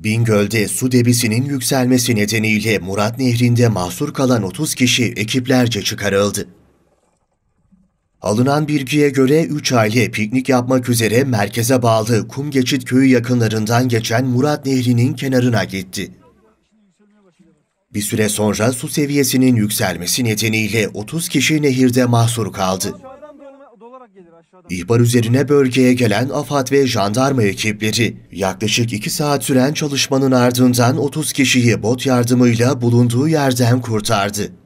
Bingöl'de su debisinin yükselmesi nedeniyle Murat Nehri'nde mahsur kalan 30 kişi ekiplerce çıkarıldı. Alınan bilgiye göre 3 aile piknik yapmak üzere merkeze bağlı Kumgeçit Geçit köyü yakınlarından geçen Murat Nehri'nin kenarına gitti. Bir süre sonra su seviyesinin yükselmesi nedeniyle 30 kişi nehirde mahsur kaldı. İhbar üzerine bölgeye gelen AFAD ve jandarma ekipleri yaklaşık 2 saat süren çalışmanın ardından 30 kişiyi bot yardımıyla bulunduğu yerden kurtardı.